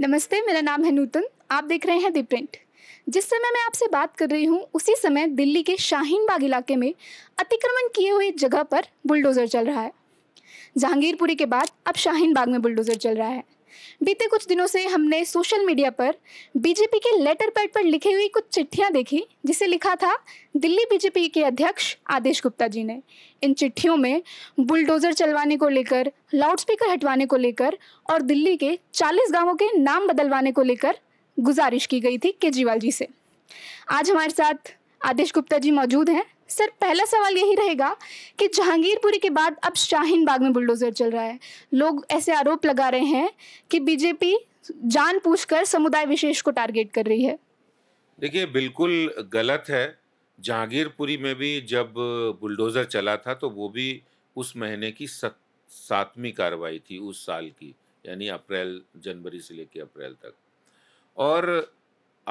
नमस्ते मेरा नाम है नूतन आप देख रहे हैं द प्रिंट जिस समय मैं आपसे बात कर रही हूँ उसी समय दिल्ली के शाहीन बाग इलाके में अतिक्रमण किए हुए जगह पर बुलडोज़र चल रहा है जहांगीरपुरी के बाद अब शाहीन बाग में बुलडोज़र चल रहा है बीते कुछ दिनों से हमने सोशल मीडिया पर बीजेपी के लेटर पैड पर लिखी हुई कुछ चिट्ठियां देखी जिसे लिखा था दिल्ली बीजेपी के अध्यक्ष आदेश गुप्ता जी ने इन चिट्ठियों में बुलडोज़र चलवाने को लेकर लाउडस्पीकर हटवाने को लेकर और दिल्ली के 40 गांवों के नाम बदलवाने को लेकर गुजारिश की गई थी केजरीवाल जी से आज हमारे साथ आदेश गुप्ता जी मौजूद हैं सर पहला सवाल यही रहेगा कि जहांगीरपुरी के बाद अब शाहीन बाग में बुलडोजर चल रहा है लोग ऐसे आरोप लगा रहे हैं कि बीजेपी जान कर समुदाय विशेष को टारगेट कर रही है देखिए बिल्कुल गलत है जहांगीरपुरी में भी जब बुलडोज़र चला था तो वो भी उस महीने की सातवीं कार्रवाई थी उस साल की यानी अप्रैल जनवरी से लेकर अप्रैल तक और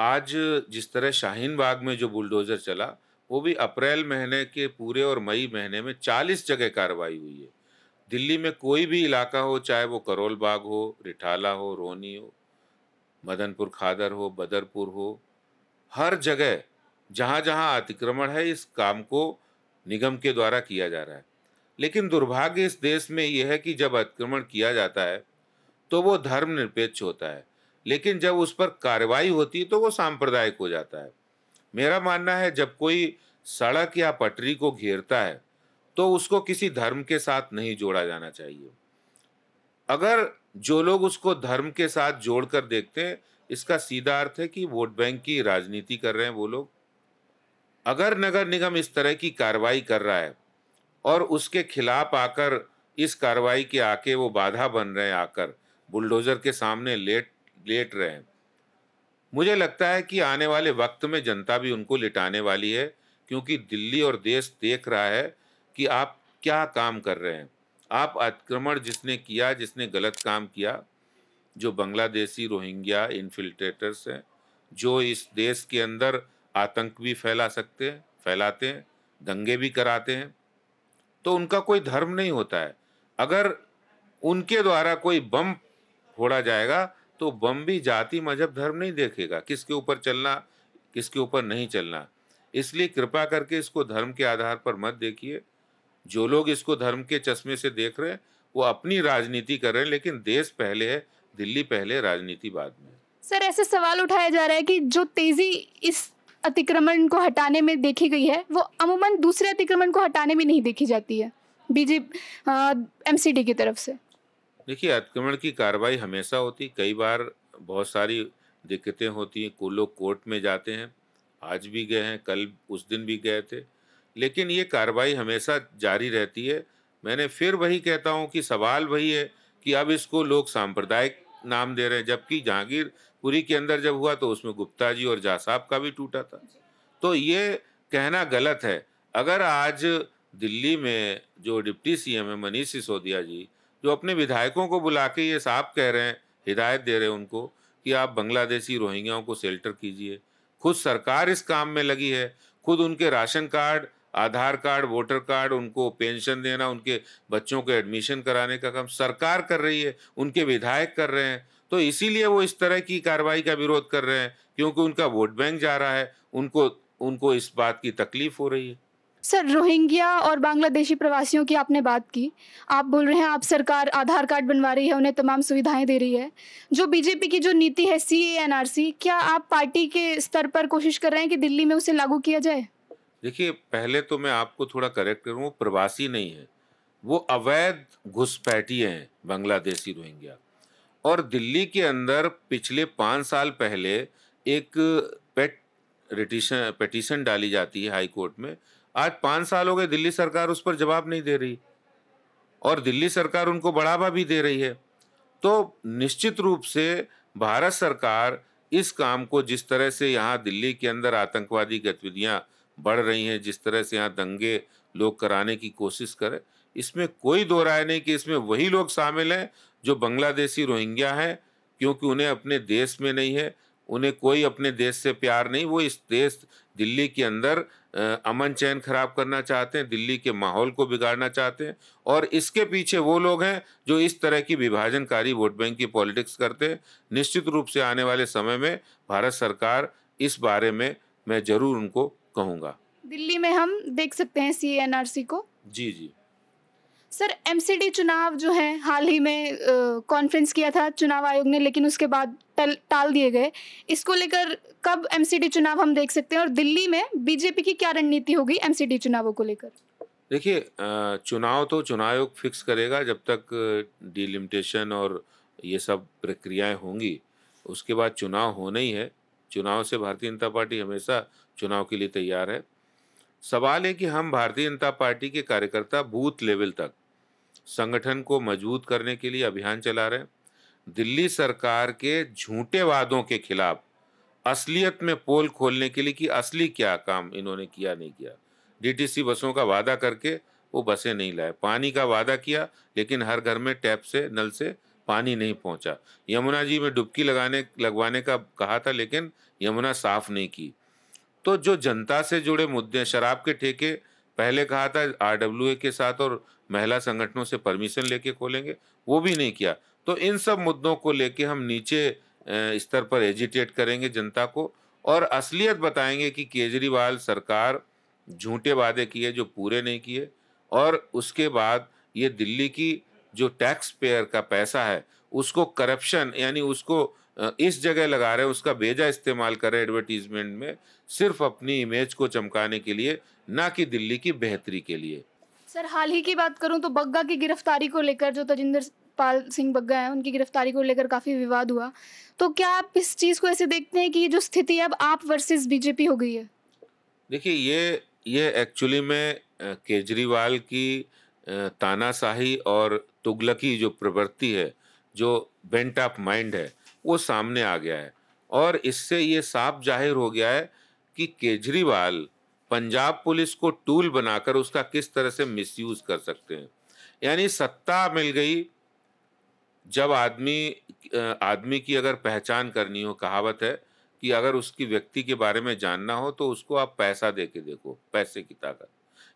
आज जिस तरह शाहीन बाग में जो बुलडोज़र चला वो भी अप्रैल महीने के पूरे और मई महीने में 40 जगह कार्रवाई हुई है दिल्ली में कोई भी इलाका हो चाहे वो करोल बाग हो रिठाला हो रोनी हो मदनपुर खादर हो बदरपुर हो हर जगह जहाँ जहाँ अतिक्रमण है इस काम को निगम के द्वारा किया जा रहा है लेकिन दुर्भाग्य इस देश में यह है कि जब अतिक्रमण किया जाता है तो वो धर्मनिरपेक्ष होता है लेकिन जब उस पर कार्रवाई होती है तो वो सांप्रदायिक हो जाता है मेरा मानना है जब कोई सड़क या पटरी को घेरता है तो उसको किसी धर्म के साथ नहीं जोड़ा जाना चाहिए अगर जो लोग उसको धर्म के साथ जोड़कर देखते हैं इसका सीधा अर्थ है कि वोट बैंक की राजनीति कर रहे हैं वो लोग अगर नगर निगम इस तरह की कार्रवाई कर रहा है और उसके खिलाफ आकर इस कार्रवाई के आके वो बाधा बन रहे हैं आकर बुलडोजर के सामने लेट लेट रहे हैं मुझे लगता है कि आने वाले वक्त में जनता भी उनको लिटाने वाली है क्योंकि दिल्ली और देश देख रहा है कि आप क्या काम कर रहे हैं आप अतिक्रमण जिसने किया जिसने गलत काम किया जो बांग्लादेशी रोहिंग्या इन्फिल्ट्रेटर्स हैं जो इस देश के अंदर आतंक भी फैला सकते हैं फैलाते हैं दंगे भी कराते हैं तो उनका कोई धर्म नहीं होता है अगर उनके द्वारा कोई बम फोड़ा जाएगा तो बम भी जाति मजहब धर्म नहीं देखेगा किसके ऊपर चलना किसके ऊपर नहीं चलना इसलिए कृपा करके इसको धर्म के आधार पर मत देखिए जो लोग इसको धर्म के चश्मे से देख रहे हैं वो अपनी राजनीति कर रहे हैं लेकिन देश पहले है दिल्ली पहले राजनीति बाद में सर ऐसे सवाल उठाया जा रहा है कि जो तेजी इस अतिक्रमण को हटाने में देखी गई है वो अमूमन दूसरे अतिक्रमण को हटाने में नहीं देखी जाती है बीजेपी एमसीडी की तरफ से देखिए अतिक्रमण की कार्रवाई हमेशा होती कई बार बहुत सारी दिक्कतें होती हैं कुल लोग कोर्ट में जाते हैं आज भी गए हैं कल उस दिन भी गए थे लेकिन ये कार्रवाई हमेशा जारी रहती है मैंने फिर वही कहता हूँ कि सवाल वही है कि अब इसको लोग सांप्रदायिक नाम दे रहे हैं जबकि जहांगीर के अंदर जब हुआ तो उसमें गुप्ता जी और जासाब का भी टूटा था तो ये कहना गलत है अगर आज दिल्ली में जो डिप्टी सीएम है मनीष सिसोदिया जी जो अपने विधायकों को बुला के ये साफ कह रहे हैं हिदायत दे रहे हैं उनको कि आप बांग्लादेशी रोहिंग्याओं को सेल्टर कीजिए खुद सरकार इस काम में लगी है खुद उनके ration card Aadhaar card voter card उनको पेंशन देना उनके बच्चों को एडमिशन कराने का काम सरकार कर रही है उनके विधायक कर रहे हैं तो इसीलिए वो इस तरह की कार्रवाई का विरोध कर रहे हैं क्योंकि उनका वोट बैंक जा रहा है उनको उनको इस बात की तकलीफ हो रही है सर रोहिंग्या और बांग्लादेशी प्रवासियों की आपने बात की आप बोल रहे हैं आप सरकार आधार कार्ड बनवा रही है उन्हें तमाम सुविधाएं दे रही है जो बीजेपी की जो नीति है सी एन आर सी क्या आप पार्टी के स्तर पर कोशिश कर रहे हैं कि दिल्ली में उसे लागू किया जाए देखिए पहले तो मैं आपको थोड़ा करेक्ट करूँ प्रवासी नहीं है वो अवैध घुसपैठी हैं बांग्लादेशी रोहिंग्या और दिल्ली के अंदर पिछले पाँच साल पहले एक पेट पेटिशन डाली जाती है हाई कोर्ट में आज पांच साल हो गए दिल्ली सरकार उस पर जवाब नहीं दे रही और दिल्ली सरकार उनको बढ़ावा भी दे रही है तो निश्चित रूप से भारत सरकार इस काम को जिस तरह से यहाँ दिल्ली के अंदर आतंकवादी गतिविधियाँ बढ़ रही हैं जिस तरह से यहाँ दंगे लोग कराने की कोशिश करें इसमें कोई दो राय नहीं कि इसमें वही लोग शामिल हैं जो बांग्लादेशी रोहिंग्या हैं क्योंकि उन्हें अपने देश में नहीं है उन्हें कोई अपने देश से प्यार नहीं वो इस देश दिल्ली के अंदर अमन चैन खराब करना चाहते हैं दिल्ली के माहौल को बिगाड़ना चाहते हैं और इसके पीछे वो लोग हैं जो इस तरह की विभाजनकारी वोट बैंक की पॉलिटिक्स करते हैं निश्चित रूप से आने वाले समय में भारत सरकार इस बारे में मैं ज़रूर उनको कहूँगा दिल्ली में हम देख सकते हैं सी को जी जी सर एमसीडी चुनाव जो है हाल ही में कॉन्फ्रेंस किया था चुनाव आयोग ने लेकिन उसके बाद टाल दिए गए इसको लेकर कब एमसीडी चुनाव हम देख सकते हैं और दिल्ली में बीजेपी की क्या रणनीति होगी एमसीडी चुनावों को लेकर देखिए चुनाव तो चुनाव आयोग फिक्स करेगा जब तक डिलिमिटेशन और ये सब प्रक्रियाएं होंगी उसके बाद चुनाव होना ही है चुनाव से भारतीय जनता पार्टी हमेशा चुनाव के लिए तैयार है सवाल है कि हम भारतीय जनता पार्टी के कार्यकर्ता बूथ लेवल तक संगठन को मजबूत करने के लिए अभियान चला रहे हैं दिल्ली सरकार के झूठे वादों के खिलाफ असलियत में पोल खोलने के लिए कि असली क्या काम इन्होंने किया नहीं किया डीटीसी बसों का वादा करके वो बसें नहीं लाए पानी का वादा किया लेकिन हर घर में टैप से नल से पानी नहीं पहुंचा यमुना जी में डुबकी लगाने लगवाने का कहा था लेकिन यमुना साफ नहीं की तो जो जनता से जुड़े मुद्दे शराब के ठेके पहले कहा था आर के साथ और महिला संगठनों से परमिशन लेके खोलेंगे वो भी नहीं किया तो इन सब मुद्दों को लेके हम नीचे स्तर पर एजिटेट करेंगे जनता को और असलियत बताएंगे कि केजरीवाल सरकार झूठे वादे किए जो पूरे नहीं किए और उसके बाद ये दिल्ली की जो टैक्स पेयर का पैसा है उसको करप्शन यानी उसको इस जगह लगा रहे हैं उसका बेजा इस्तेमाल कर रहे हैं एडवर्टीजमेंट में सिर्फ अपनी इमेज को चमकाने के लिए ना कि दिल्ली की बेहतरी के लिए सर हाल ही की बात करूं तो बग्गा की गिरफ्तारी को लेकर जो तजिंदर पाल सिंह बग्गा है उनकी गिरफ्तारी को लेकर काफ़ी विवाद हुआ तो क्या आप इस चीज़ को ऐसे देखते हैं कि जो स्थिति अब आप वर्सेस बीजेपी हो गई है देखिए ये ये एक्चुअली में केजरीवाल की तानाशाही और तुगलकी जो प्रवृत्ति है जो बेंट ऑफ माइंड है वो सामने आ गया है और इससे ये साफ जाहिर हो गया है कि केजरीवाल पंजाब पुलिस को टूल बनाकर उसका किस तरह से मिसयूज़ कर सकते हैं यानी सत्ता मिल गई जब आदमी आदमी की अगर पहचान करनी हो कहावत है कि अगर उसकी व्यक्ति के बारे में जानना हो तो उसको आप पैसा दे के देखो पैसे की ताकत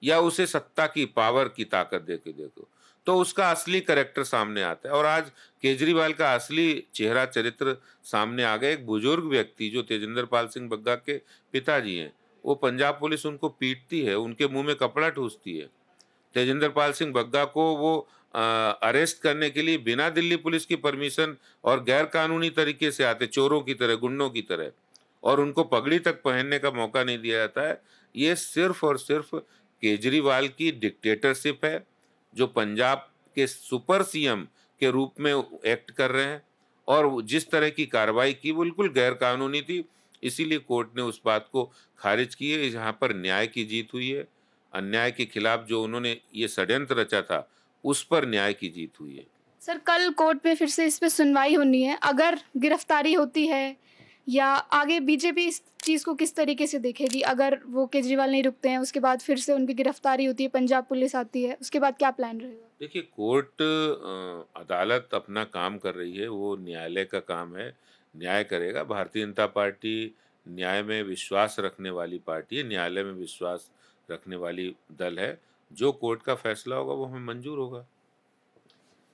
या उसे सत्ता की पावर की ताकत दे के देखो तो उसका असली करेक्टर सामने आता है और आज केजरीवाल का असली चेहरा चरित्र सामने आ गया एक बुजुर्ग व्यक्ति जो तेजेंद्र पाल सिंह बग्गा के पिताजी हैं वो पंजाब पुलिस उनको पीटती है उनके मुंह में कपड़ा ठूसती है तेजेंद्र पाल सिंह बग्गा को वो आ, अरेस्ट करने के लिए बिना दिल्ली पुलिस की परमिशन और गैर कानूनी तरीके से आते चोरों की तरह गुंडों की तरह और उनको पगड़ी तक पहनने का मौका नहीं दिया जाता है ये सिर्फ और सिर्फ केजरीवाल की डिक्टेटरशिप है जो पंजाब के सुपर सीएम के रूप में एक्ट कर रहे हैं और जिस तरह की कार्रवाई की बिल्कुल गैरकानूनी थी इसीलिए कोर्ट ने उस बात को खारिज की है यहाँ पर न्याय की जीत हुई है अन्याय के खिलाफ जो उन्होंने ये षड्यंत्र रचा था उस पर न्याय की जीत हुई है सर कल कोर्ट में फिर से इस पर सुनवाई होनी है अगर गिरफ्तारी होती है या आगे बीजेपी इस चीज़ को किस तरीके से देखेगी अगर वो केजरीवाल नहीं रुकते हैं उसके बाद फिर से उनकी गिरफ्तारी होती है पंजाब पुलिस आती है उसके बाद क्या प्लान रहेगा देखिए कोर्ट अदालत अपना काम कर रही है वो न्यायालय का काम है न्याय करेगा भारतीय जनता पार्टी न्याय में विश्वास रखने वाली पार्टी है न्यायालय में विश्वास रखने वाली दल है जो कोर्ट का फैसला होगा वो हमें मंजूर होगा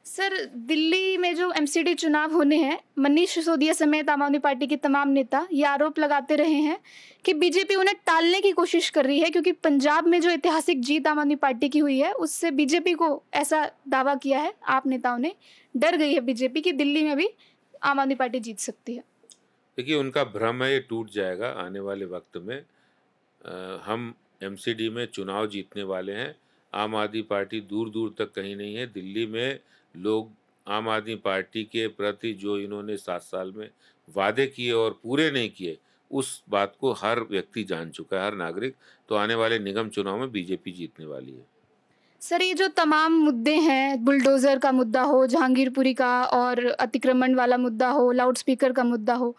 सर दिल्ली में जो एमसीडी चुनाव होने हैं मनीष सिसोदिया समेत आम आदमी पार्टी के तमाम नेता ये आरोप लगाते रहे हैं कि बीजेपी उन्हें टालने की कोशिश कर रही है क्योंकि पंजाब में जो ऐतिहासिक जीत आम आदमी पार्टी की हुई है उससे बीजेपी को ऐसा दावा किया है आप नेताओं ने डर गई है बीजेपी की दिल्ली में भी आम आदमी पार्टी जीत सकती है देखिए उनका भ्रम है ये टूट जाएगा आने वाले वक्त में आ, हम एम में चुनाव जीतने वाले हैं आम आदमी पार्टी दूर दूर तक कहीं नहीं है दिल्ली में लोग आम आदमी पार्टी के प्रति जो इन्होंने सात साल में वादे किए और पूरे नहीं किए उस बात को हर व्यक्ति जान चुका है हर नागरिक तो आने वाले निगम चुनाव में बीजेपी जीतने वाली है सर ये जो तमाम मुद्दे हैं बुलडोज़र का मुद्दा हो जहांगीरपुरी का और अतिक्रमण वाला मुद्दा हो लाउड स्पीकर का मुद्दा हो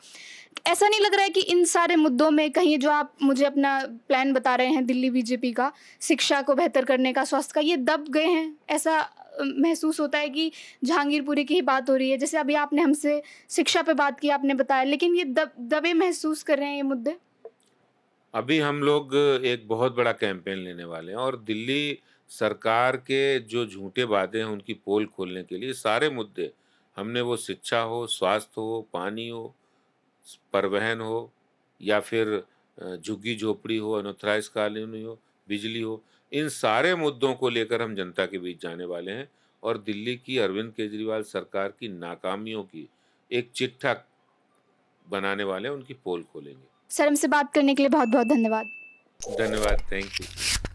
ऐसा नहीं लग रहा है कि इन सारे मुद्दों में कहीं जो आप मुझे अपना प्लान बता रहे हैं दिल्ली बीजेपी का शिक्षा को बेहतर करने का स्वास्थ्य का ये दब गए हैं ऐसा महसूस होता है कि जहांगीरपुरी की ही बात हो रही है जैसे अभी आपने हमसे शिक्षा पे बात की आपने बताया लेकिन ये दब दबे महसूस कर रहे हैं ये मुद्दे अभी हम लोग एक बहुत बड़ा कैंपेन लेने वाले हैं और दिल्ली सरकार के जो झूठे वादे हैं उनकी पोल खोलने के लिए सारे मुद्दे हमने वो शिक्षा हो स्वास्थ्य हो पानी हो परिवहन हो या फिर झुग्गी झोपड़ी हो अनोथराइज कॉलोनी हो बिजली हो इन सारे मुद्दों को लेकर हम जनता के बीच जाने वाले हैं और दिल्ली की अरविंद केजरीवाल सरकार की नाकामियों की एक चिट्ठा बनाने वाले हैं उनकी पोल खोलेंगे सर हमसे बात करने के लिए बहुत बहुत धन्यवाद धन्यवाद थैंक यू